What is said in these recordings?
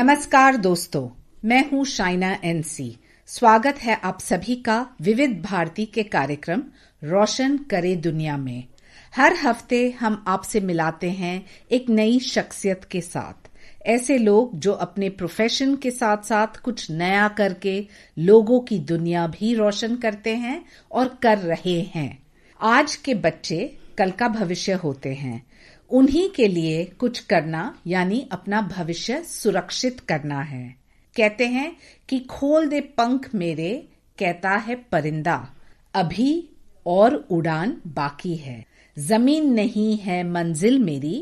नमस्कार दोस्तों मैं हूं शाइना एनसी स्वागत है आप सभी का विविध भारती के कार्यक्रम रोशन करे दुनिया में हर हफ्ते हम आपसे मिलाते हैं एक नई शख्सियत के साथ ऐसे लोग जो अपने प्रोफेशन के साथ साथ कुछ नया करके लोगों की दुनिया भी रोशन करते हैं और कर रहे हैं आज के बच्चे कल का भविष्य होते हैं उन्हीं के लिए कुछ करना यानी अपना भविष्य सुरक्षित करना है कहते हैं कि खोल दे पंख मेरे कहता है परिंदा अभी और उड़ान बाकी है जमीन नहीं है मंजिल मेरी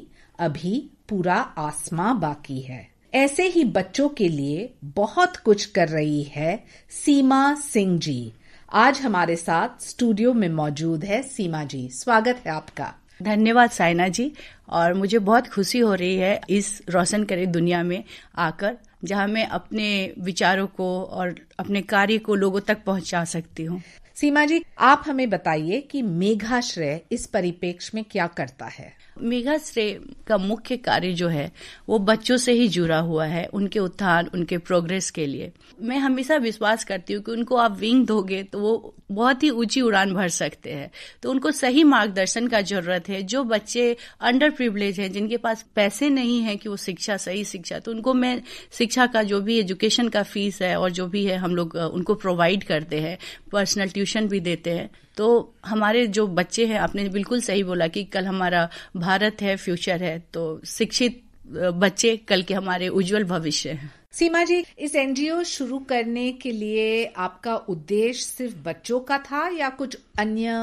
अभी पूरा आसमां बाकी है ऐसे ही बच्चों के लिए बहुत कुछ कर रही है सीमा सिंह जी आज हमारे साथ स्टूडियो में मौजूद है सीमा जी स्वागत है आपका धन्यवाद साइना जी और मुझे बहुत खुशी हो रही है इस रोशन करे दुनिया में आकर जहाँ मैं अपने विचारों को और अपने कार्य को लोगों तक पहुँचा सकती हूँ सीमा जी आप हमें बताइए कि मेघाश्रय इस परिपेक्ष में क्या करता है मेघाश्रेय का मुख्य कार्य जो है वो बच्चों से ही जुड़ा हुआ है उनके उत्थान उनके प्रोग्रेस के लिए मैं हमेशा विश्वास करती हूँ कि उनको आप विंग दोगे तो वो बहुत ही ऊंची उड़ान भर सकते हैं तो उनको सही मार्गदर्शन का जरूरत है जो बच्चे अंडर प्रिवलेज हैं जिनके पास पैसे नहीं है कि वो शिक्षा सही शिक्षा तो उनको मैं शिक्षा का जो भी एजुकेशन का फीस है और जो भी है हम लोग उनको प्रोवाइड करते हैं पर्सनल ट्यूशन भी देते हैं तो हमारे जो बच्चे हैं आपने बिल्कुल सही बोला कि कल हमारा भारत है फ्यूचर है तो शिक्षित बच्चे कल के हमारे उज्जवल भविष्य हैं सीमा जी इस एनजीओ शुरू करने के लिए आपका उद्देश्य सिर्फ बच्चों का था या कुछ अन्य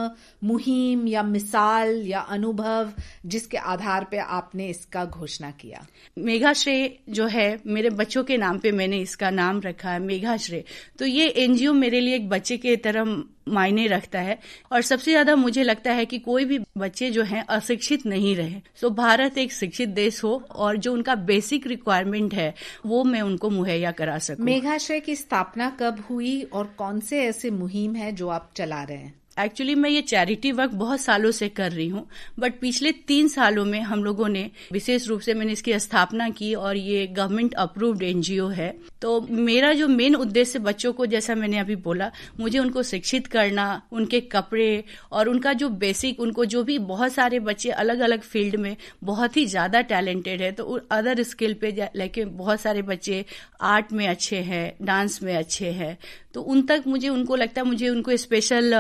मुहिम या मिसाल या अनुभव जिसके आधार पे आपने इसका घोषणा किया मेघाश्रेय जो है मेरे बच्चों के नाम पे मैंने इसका नाम रखा है मेघाश्रेय तो ये एनजीओ मेरे लिए एक बच्चे के तरह मायने रखता है और सबसे ज्यादा मुझे लगता है कि कोई भी बच्चे जो हैं अशिक्षित नहीं रहे तो भारत एक शिक्षित देश हो और जो उनका बेसिक रिक्वायरमेंट है वो मैं उनको मुहैया करा सकूं मेघाश्रय की स्थापना कब हुई और कौन से ऐसे मुहिम है जो आप चला रहे हैं एक्चुअली मैं ये चैरिटी वर्क बहुत सालों से कर रही हूँ बट पिछले तीन सालों में हम लोगों ने विशेष रूप से मैंने इसकी स्थापना की और ये गवर्नमेंट अप्रूव्ड एनजीओ है तो मेरा जो मेन उद्देश्य बच्चों को जैसा मैंने अभी बोला मुझे उनको शिक्षित करना उनके कपड़े और उनका जो बेसिक उनको जो भी बहुत सारे बच्चे अलग अलग फील्ड में बहुत ही ज़्यादा टैलेंटेड है तो अदर स्किल पे लेके बहुत सारे बच्चे आर्ट में अच्छे हैं डांस में अच्छे हैं तो उन तक मुझे उनको लगता है मुझे उनको स्पेशल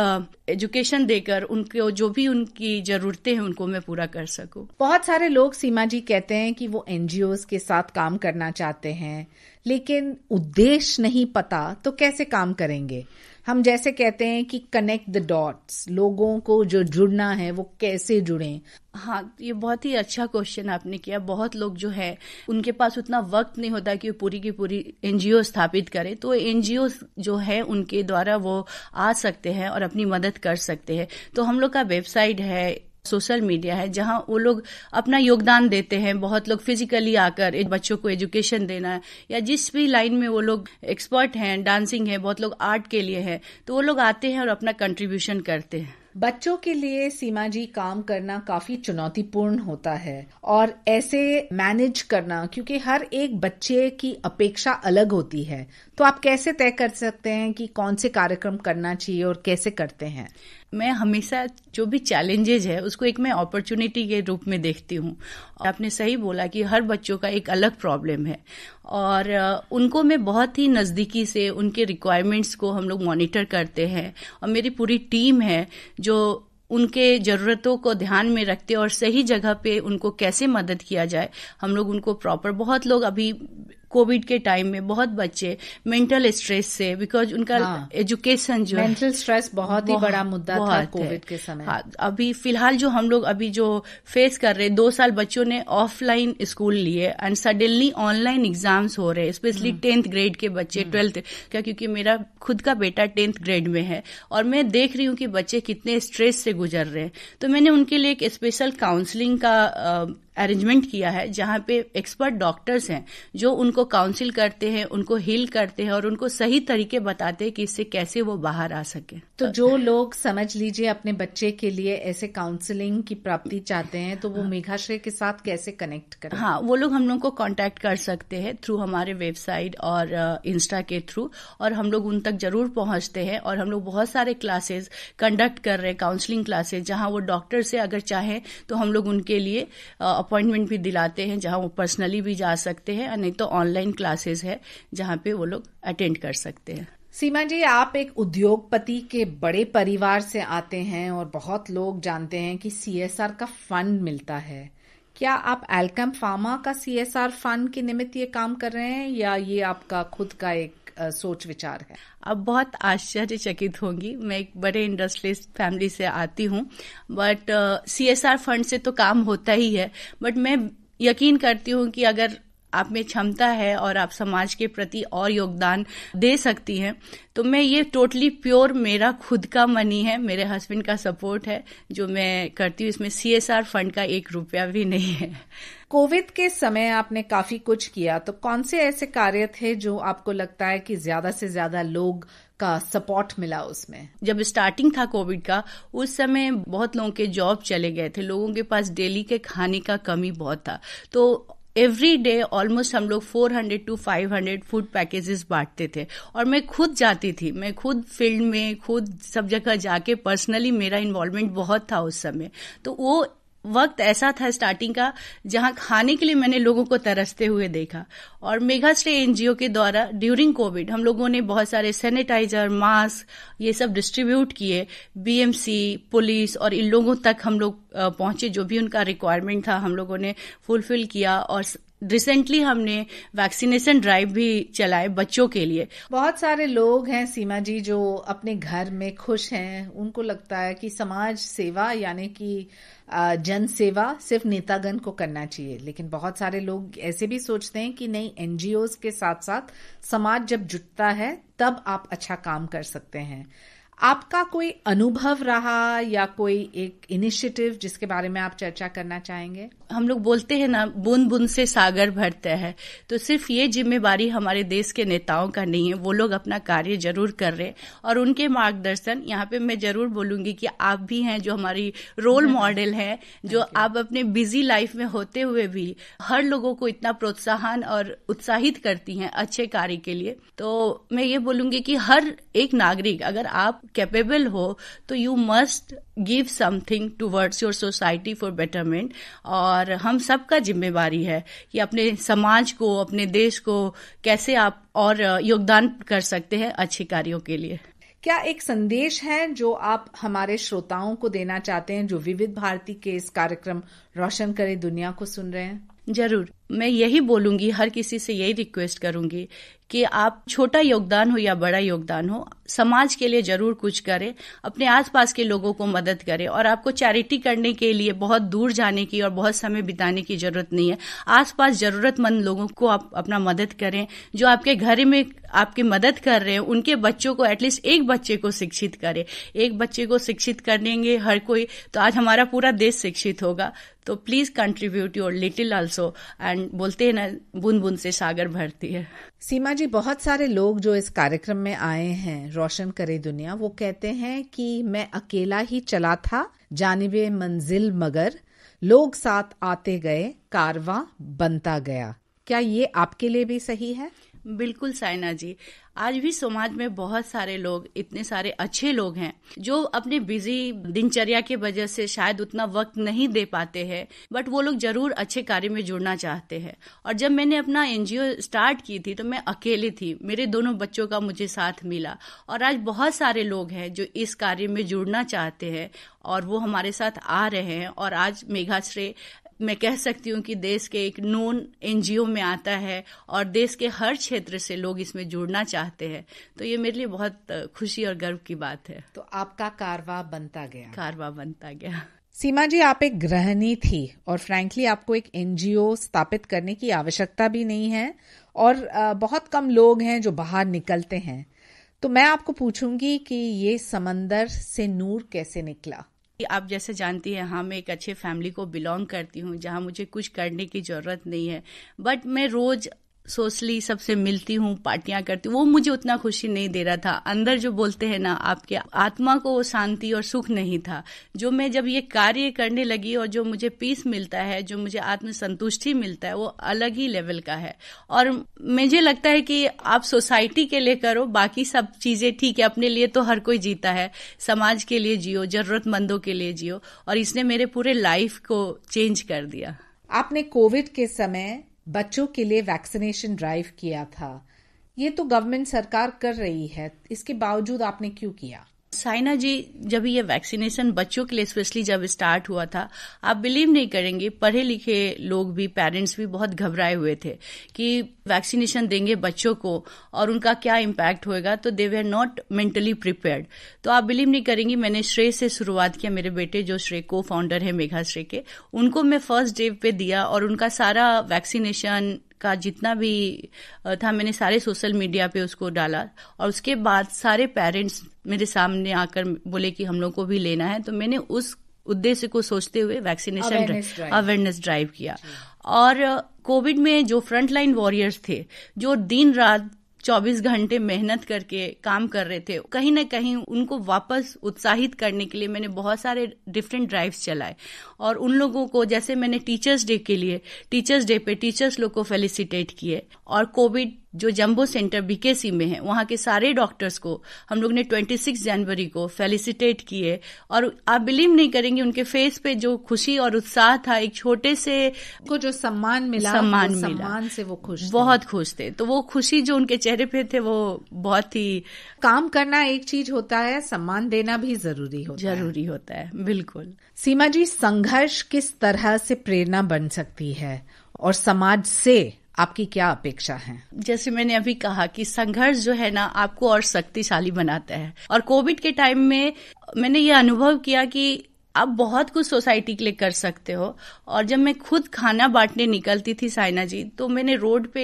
एजुकेशन देकर उनको जो भी उनकी जरूरतें हैं उनको मैं पूरा कर सकूं बहुत सारे लोग सीमा जी कहते हैं कि वो एनजीओ के साथ काम करना चाहते हैं लेकिन उद्देश्य नहीं पता तो कैसे काम करेंगे हम जैसे कहते हैं कि कनेक्ट द डॉट्स लोगों को जो जुड़ना है वो कैसे जुड़ें हाँ ये बहुत ही अच्छा क्वेश्चन आपने किया बहुत लोग जो है उनके पास उतना वक्त नहीं होता कि वो पूरी की पूरी एनजीओ स्थापित करें तो एनजीओ जो है उनके द्वारा वो आ सकते हैं और अपनी मदद कर सकते हैं तो हम लोग का वेबसाइट है सोशल मीडिया है जहां वो लोग अपना योगदान देते हैं बहुत लोग फिजिकली आकर बच्चों को एजुकेशन देना या जिस भी लाइन में वो लोग एक्सपर्ट हैं डांसिंग है बहुत लोग आर्ट के लिए है तो वो लोग आते हैं और अपना कंट्रीब्यूशन करते हैं बच्चों के लिए सीमा जी काम करना काफी चुनौतीपूर्ण होता है और ऐसे मैनेज करना क्योंकि हर एक बच्चे की अपेक्षा अलग होती है तो आप कैसे तय कर सकते हैं कि कौन से कार्यक्रम करना चाहिए और कैसे करते हैं मैं हमेशा जो भी चैलेंजेज है उसको एक मैं अपॉर्चुनिटी के रूप में देखती हूँ आपने सही बोला कि हर बच्चों का एक अलग प्रॉब्लम है और उनको मैं बहुत ही नज़दीकी से उनके रिक्वायरमेंट्स को हम लोग मॉनिटर करते हैं और मेरी पूरी टीम है जो उनके ज़रूरतों को ध्यान में रखते और सही जगह पे उनको कैसे मदद किया जाए हम लोग उनको प्रॉपर बहुत लोग अभी कोविड के टाइम में बहुत बच्चे मेंटल स्ट्रेस से बिकॉज उनका हाँ, एजुकेशन जो मेंटल स्ट्रेस बहुत ही बड़ा मुद्दा था कोविड के समय हाँ, अभी फिलहाल जो हम लोग अभी जो फेस कर रहे दो साल बच्चों ने ऑफलाइन स्कूल लिए एंड सडनली ऑनलाइन एग्जाम्स हो रहे स्पेशली टेंथ ग्रेड के बच्चे ट्वेल्थ हम्म। क्या क्योंकि मेरा खुद का बेटा टेंथ ग्रेड में है और मैं देख रही हूँ कि बच्चे कितने स्ट्रेस से गुजर रहे हैं तो मैंने उनके लिए एक स्पेशल काउंसलिंग का अरेंजमेंट किया है जहां पे एक्सपर्ट डॉक्टर्स हैं जो उनको काउंसिल करते हैं उनको हील करते हैं और उनको सही तरीके बताते हैं कि इससे कैसे वो बाहर आ सके तो जो लोग समझ लीजिए अपने बच्चे के लिए ऐसे काउंसलिंग की प्राप्ति चाहते हैं तो वो हाँ। मेघाश्रय के साथ कैसे कनेक्ट करें हाँ वो लोग हम लोग को कॉन्टेक्ट कर सकते हैं थ्रू हमारे वेबसाइट और इंस्टा uh, के थ्रू और हम लोग उन तक जरूर पहुंचते हैं और हम लोग बहुत सारे क्लासेज कंडक्ट कर रहे हैं काउंसलिंग क्लासेज जहां वो डॉक्टर से अगर चाहें तो हम लोग उनके लिए uh, अपॉइंटमेंट भी दिलाते हैं जहां वो पर्सनली भी जा सकते हैं नहीं तो ऑनलाइन क्लासेस है जहां पे वो लोग अटेंड कर सकते हैं सीमा जी आप एक उद्योगपति के बड़े परिवार से आते हैं और बहुत लोग जानते हैं कि सीएसआर का फंड मिलता है क्या आप एल्कम फार्मा का सीएसआर फंड के निमित्त ये काम कर रहे हैं या ये आपका खुद का एक सोच विचार है अब बहुत आश्चर्यचकित होंगी मैं एक बड़े इंडस्ट्रियलिस्ट फैमिली से आती हूँ but C S R fund से तो काम होता ही है बट मैं यकीन करती हूँ कि अगर आप में क्षमता है और आप समाज के प्रति और योगदान दे सकती हैं तो मैं ये टोटली प्योर मेरा खुद का मनी है मेरे हस्बैंड का सपोर्ट है जो मैं करती हूँ इसमें सीएसआर फंड का एक रुपया भी नहीं है कोविड के समय आपने काफी कुछ किया तो कौन से ऐसे कार्य थे जो आपको लगता है कि ज्यादा से ज्यादा लोग का सपोर्ट मिला उसमें जब स्टार्टिंग था कोविड का उस समय बहुत लोगों के जॉब चले गए थे लोगों के पास डेली के खाने का कमी बहुत था तो एवरी डे ऑलमोस्ट हम लोग 400 टू 500 फूड पैकेजेस बांटते थे और मैं खुद जाती थी मैं खुद फील्ड में खुद सब जगह जाके पर्सनली मेरा इन्वॉल्वमेंट बहुत था उस समय तो वो वक्त ऐसा था स्टार्टिंग का जहां खाने के लिए मैंने लोगों को तरसते हुए देखा और मेघा स्टे एनजीओ के द्वारा ड्यूरिंग कोविड हम लोगों ने बहुत सारे सैनिटाइजर मास्क ये सब डिस्ट्रीब्यूट किए बीएमसी पुलिस और इन लोगों तक हम लोग पहुंचे जो भी उनका रिक्वायरमेंट था हम लोगों ने फुलफिल किया और रिसेंटली हमने वैक्सीनेशन ड्राइव भी चलाए बच्चों के लिए बहुत सारे लोग हैं सीमा जी जो अपने घर में खुश हैं उनको लगता है कि समाज सेवा यानी कि जन सेवा सिर्फ नेतागण को करना चाहिए लेकिन बहुत सारे लोग ऐसे भी सोचते हैं कि नहीं एनजीओ के साथ साथ समाज जब जुटता है तब आप अच्छा काम कर सकते हैं आपका कोई अनुभव रहा या कोई एक इनिशिएटिव जिसके बारे में आप चर्चा करना चाहेंगे हम लोग बोलते हैं ना बूंद बूंद से सागर भरता है तो सिर्फ ये जिम्मेवारी हमारे देश के नेताओं का नहीं है वो लोग अपना कार्य जरूर कर रहे हैं और उनके मार्गदर्शन यहाँ पे मैं जरूर बोलूंगी कि आप भी हैं जो हमारी रोल मॉडल हैं जो आप अपने बिजी लाइफ में होते हुए भी हर लोगों को इतना प्रोत्साहन और उत्साहित करती हैं अच्छे कार्य के लिए तो मैं ये बोलूंगी कि हर एक नागरिक अगर आप कैपेबल हो तो you must give something towards your society for betterment और हम सबका जिम्मेवारी है कि अपने समाज को अपने देश को कैसे आप और योगदान कर सकते हैं अच्छे कार्यों के लिए क्या एक संदेश है जो आप हमारे श्रोताओं को देना चाहते हैं जो विविध भारती के इस कार्यक्रम रोशन करे दुनिया को सुन रहे हैं जरूर मैं यही बोलूंगी हर किसी से यही रिक्वेस्ट करूंगी कि आप छोटा योगदान हो या बड़ा योगदान हो समाज के लिए जरूर कुछ करें अपने आसपास के लोगों को मदद करें और आपको चैरिटी करने के लिए बहुत दूर जाने की और बहुत समय बिताने की जरूरत नहीं है आसपास जरूरतमंद लोगों को आप अपना मदद करें जो आपके घर में आपकी मदद कर रहे हैं उनके बच्चों को एटलीस्ट एक बच्चे को शिक्षित करें एक बच्चे को शिक्षित कर देंगे हर कोई तो आज हमारा पूरा देश शिक्षित होगा तो please contribute your little also and and बोलते हैं ना बूंद बूंद से सागर भरती है सीमा जी बहुत सारे लोग जो इस कार्यक्रम में आए हैं रोशन करे दुनिया वो कहते हैं कि मैं अकेला ही चला था जानब मंजिल मगर लोग साथ आते गए कारवा बनता गया क्या ये आपके लिए भी सही है बिल्कुल साइना जी आज भी समाज में बहुत सारे लोग इतने सारे अच्छे लोग हैं जो अपने बिजी दिनचर्या के वजह से शायद उतना वक्त नहीं दे पाते हैं बट वो लोग जरूर अच्छे कार्य में जुड़ना चाहते हैं और जब मैंने अपना एनजीओ स्टार्ट की थी तो मैं अकेली थी मेरे दोनों बच्चों का मुझे साथ मिला और आज बहुत सारे लोग हैं जो इस कार्य में जुड़ना चाहते हैं और वो हमारे साथ आ रहे हैं और आज मेघाश्रय मैं कह सकती हूँ कि देश के एक नोन एनजीओ में आता है और देश के हर क्षेत्र से लोग इसमें जुड़ना चाहते हैं तो ये मेरे लिए बहुत खुशी और गर्व की बात है तो आपका कारवा बनता गया कारवा बनता गया सीमा जी आप एक गृहणी थी और फ्रैंकली आपको एक एनजीओ स्थापित करने की आवश्यकता भी नहीं है और बहुत कम लोग हैं जो बाहर निकलते हैं तो मैं आपको पूछूंगी कि ये समंदर से नूर कैसे निकला कि आप जैसे जानती हैं हाँ मैं एक अच्छे फैमिली को बिलोंग करती हूँ जहाँ मुझे कुछ करने की ज़रूरत नहीं है बट मैं रोज़ सोशली सबसे मिलती हूँ पार्टियां करती हूँ वो मुझे उतना खुशी नहीं दे रहा था अंदर जो बोलते हैं ना आपके आत्मा को शांति और सुख नहीं था जो मैं जब ये कार्य करने लगी और जो मुझे पीस मिलता है जो मुझे आत्मसंतुष्टि मिलता है वो अलग ही लेवल का है और मुझे लगता है कि आप सोसाइटी के लिए करो बाकी सब चीजें ठीक है अपने लिए तो हर कोई जीता है समाज के लिए जियो जरूरतमंदों के लिए जियो और इसने मेरे पूरे लाइफ को चेंज कर दिया आपने कोविड के समय बच्चों के लिए वैक्सीनेशन ड्राइव किया था ये तो गवर्नमेंट सरकार कर रही है इसके बावजूद आपने क्यों किया साइना जी जब ये वैक्सीनेशन बच्चों के लिए स्पेशली जब स्टार्ट हुआ था आप बिलीव नहीं करेंगे पढ़े लिखे लोग भी पेरेंट्स भी बहुत घबराए हुए थे कि वैक्सीनेशन देंगे बच्चों को और उनका क्या इम्पैक्ट होएगा तो they were not mentally prepared तो आप बिलीव नहीं करेंगी मैंने श्रेय से शुरुआत किया मेरे बेटे जो श्रेय को फाउंडर है मेघा श्रेय के उनको मैं फर्स्ट डे पे दिया और उनका सारा वैक्सीनेशन का जितना भी था मैंने सारे सोशल मीडिया पे उसको डाला और उसके बाद सारे पेरेंट्स मेरे सामने आकर बोले कि हम लोग को भी लेना है तो मैंने उस उद्देश्य को सोचते हुए वैक्सीनेशन अवेयरनेस ड्राइव किया और कोविड में जो फ्रंटलाइन वॉरियर्स थे जो दिन रात 24 घंटे मेहनत करके काम कर रहे थे कहीं ना कहीं उनको वापस उत्साहित करने के लिए मैंने बहुत सारे डिफरेंट ड्राइव्स चलाए और उन लोगों को जैसे मैंने टीचर्स डे के लिए टीचर्स डे पे टीचर्स लोग को फेलिसिटेट किए और कोविड जो जम्बो सेंटर बीकेसी में है वहां के सारे डॉक्टर्स को हम लोग ने 26 जनवरी को फेलिसिटेट किए और आप बिलीव नहीं करेंगे उनके फेस पे जो खुशी और उत्साह था एक छोटे से को जो सम्मान मिला सम्मान मिला सम्मान से वो खुश बहुत खुश थे तो वो खुशी जो उनके चेहरे पे थे वो बहुत ही काम करना एक चीज होता है सम्मान देना भी जरूरी होता जरूरी है जरूरी होता है बिल्कुल सीमा जी संघर्ष किस तरह से प्रेरणा बन सकती है और समाज से आपकी क्या अपेक्षा है जैसे मैंने अभी कहा कि संघर्ष जो है ना आपको और शक्तिशाली बनाता है और कोविड के टाइम में मैंने ये अनुभव किया कि आप बहुत कुछ सोसाइटी के लिए कर सकते हो और जब मैं खुद खाना बांटने निकलती थी साइना जी तो मैंने रोड पे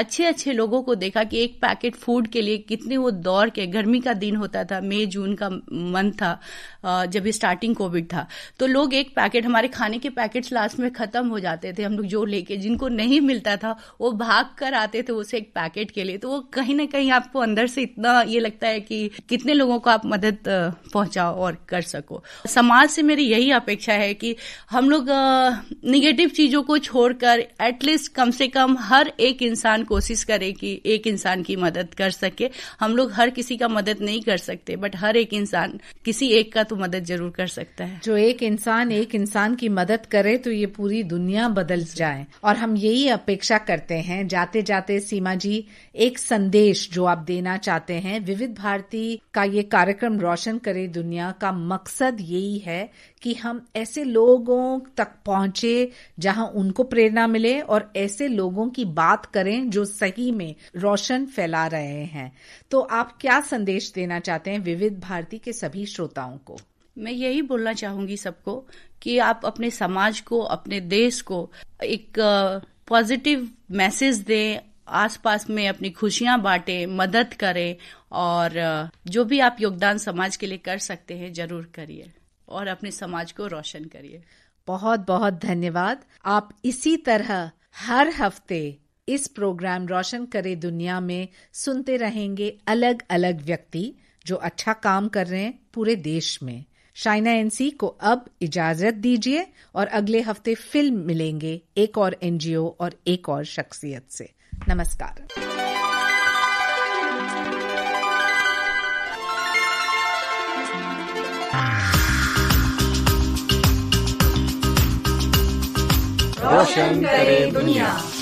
अच्छे अच्छे लोगों को देखा कि एक पैकेट फूड के लिए कितने वो दौड़ के गर्मी का दिन होता था मई जून का मंथ था जब स्टार्टिंग कोविड था तो लोग एक पैकेट हमारे खाने के पैकेट्स लास्ट में खत्म हो जाते थे हम लोग जो लेके जिनको नहीं मिलता था वो भाग कर आते थे उसे एक पैकेट के लिए तो वो कहीं ना कहीं आपको अंदर से इतना ये लगता है कि कितने लोगों को आप मदद पहुंचाओ और कर सको समाज से मेरी यही अपेक्षा है कि हम लोग निगेटिव चीजों को छोड़कर एटलीस्ट कम से कम हर एक इंसान कोशिश करे कि एक इंसान की मदद कर सके हम लोग हर किसी का मदद नहीं कर सकते बट हर एक इंसान किसी एक का तो मदद जरूर कर सकता है जो एक इंसान एक इंसान की मदद करे तो ये पूरी दुनिया बदल जाए और हम यही अपेक्षा करते हैं जाते जाते सीमा जी एक संदेश जो आप देना चाहते हैं विविध भारती का ये कार्यक्रम रोशन करे दुनिया का मकसद यही है कि हम ऐसे लोगों तक पहुंचे जहां उनको प्रेरणा मिले और ऐसे लोगों की बात करें जो सही में रोशन फैला रहे हैं तो आप क्या संदेश देना चाहते हैं विविध भारती के सभी श्रोताओं को मैं यही बोलना चाहूंगी सबको कि आप अपने समाज को अपने देश को एक पॉजिटिव मैसेज दें आसपास में अपनी खुशियां बांटें मदद करें और जो भी आप योगदान समाज के लिए कर सकते हैं जरूर करिए और अपने समाज को रोशन करिए बहुत बहुत धन्यवाद आप इसी तरह हर हफ्ते इस प्रोग्राम रोशन करे दुनिया में सुनते रहेंगे अलग अलग व्यक्ति जो अच्छा काम कर रहे हैं पूरे देश में शाइना एनसी को अब इजाजत दीजिए और अगले हफ्ते फिल्म मिलेंगे एक और एनजीओ और एक और शख्सियत से नमस्कार रोशन करे दुनिया